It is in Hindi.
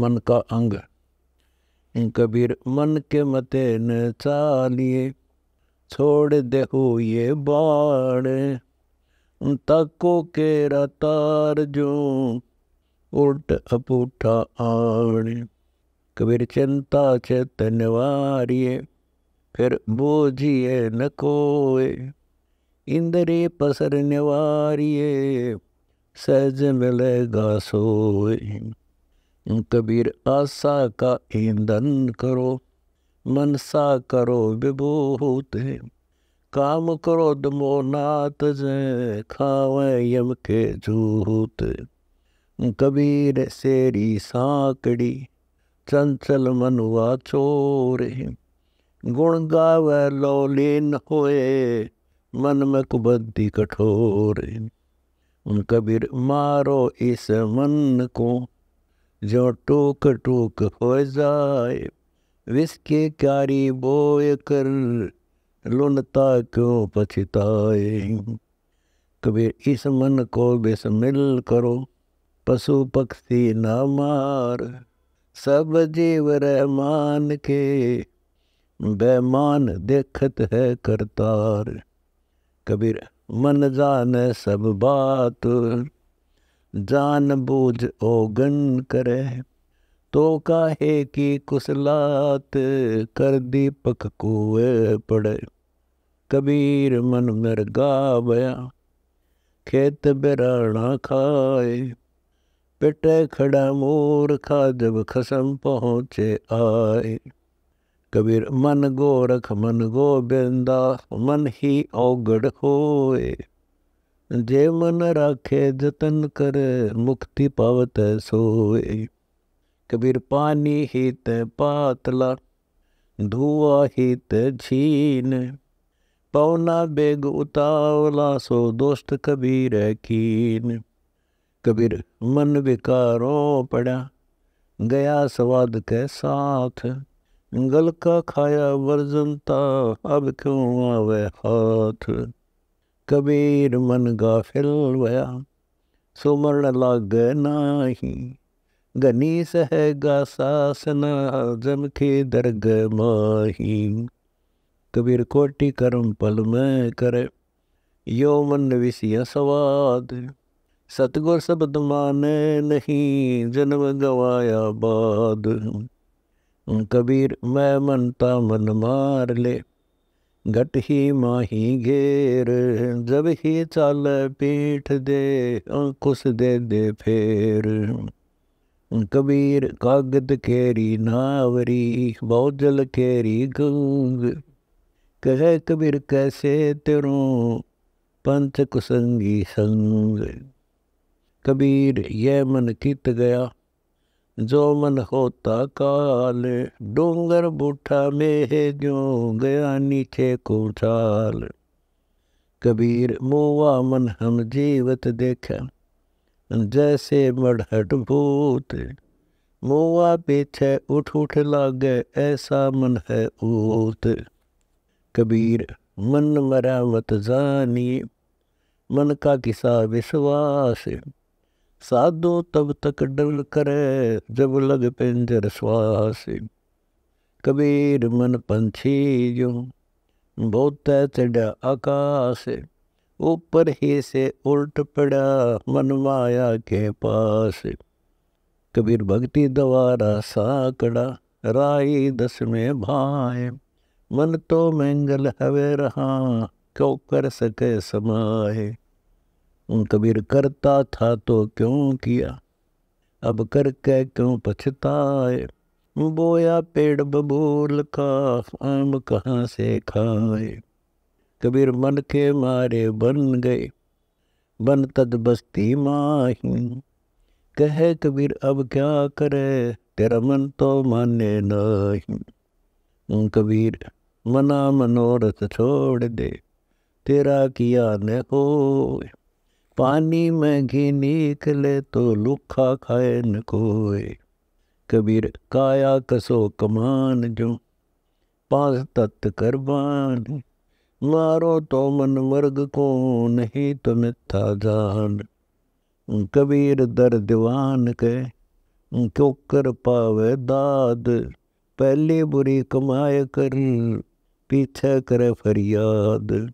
मन का अंग कबीर मन के मते न चालिए छोड़ देहु ये बाण तको के रतार जो उल्ट अपूठा आण कबीर चिंता चेतन वारिये फिर बोझिए न कोए इंद्रे पसर निवारिये सहज मिलेगा सोए कबीर आशा का ईंधन करो मनसा करो विभूत काम करो दमो नात जय खावे यम के झूत कबीर शेरी साकड़ी चंचल मनुआ चोर गुण गावे लोलीन होए मन में कुबद्धि कठोर कबीर मारो इस मन को जो टूक टूक हो जाए विस्के क्यारी बोए कर लुनता क्यों पछताए कबीर इस मन को बिस्मिल करो पशु पक्षी न मार सब जीव रहमान के बेमान देखत है करतार कबीर मन जाने सब बात जान बूझ ओगन करे तो काहे की कुसलात कर दीपक कुए पड़े कबीर मन मर गा बया खेत बिराणा खाए पिटे खड़ा मोर खा जब खसम पहुँचे आए कबीर मन गोरख मन गोबिंदा मन ही ओगड़ होए जे मन राखे जतन कर मुक्ति पावत सोए कबीर पानी ही पातला धुआ ही छीन पौना बेग उतावला सो दोस्त कबीर कीन कबीर मन विकारों पड़ा गया स्वाद के साथ गलका खाया वर्जनता अब क्यों आवे हाथ कबीर मन गाफिल वया सुमरण लग नाही गनी सहगा सासना जन के दर्ग माही कबीर कोटि कर्म पल में कर यो मन विषय सवाद सतगुर शब्द माने नहीं जन्म गवाया बाद कबीर मैं मनता मन मार ले घट ही माही घेर जब ही चल पीठ दे अंकुश दे दे फेर कबीर कागद केरी नावरी बौजल केरी गंग कह कबीर कैसे तेरू पंच कुसंगी संग कबीर यह मन कित गया जो मन होता काल डोंगर बूठा मेह जो गया नीचे को चाल कबीर मोवा मन हम जीवत देख जैसे मढ़हट भूत मोवा पीछे उठ उठ लागे ऐसा मन है ऊत कबीर मन मरा मत जानी मन का किसा विश्वास साधो तब तक डल करे जब लग पेंजर श्वास कबीर मन पंछी जो बहुत चढ़ा आकाश ऊपर ही से उल्ट पड़ा मन माया के पास कबीर भक्ति द्वारा साकड़ा राई दस में भाए मन तो मंगल हवे रहा क्यों कर सके समाए कबीर करता था तो क्यों किया अब कर के क्यों पछताए बोया पेड़ बबूल का आम कहाँ से खाए कबीर मन के मारे बन गए बन तद बस्ती माही कहे कबीर अब क्या करे तेरा मन तो माने नहीं कबीर मना मनोरथ छोड़ दे तेरा किया न हो पानी में घी निकले तो लुखा खाए न कोई कबीर काया कसो कमान जो पास तत् करबान मारो तो मन वर्ग को नहीं तो मिथा जान कबीर दर दीवान के क्यों कर पावे दाद पहली बुरी कमाए कर पीछे करे फरियाद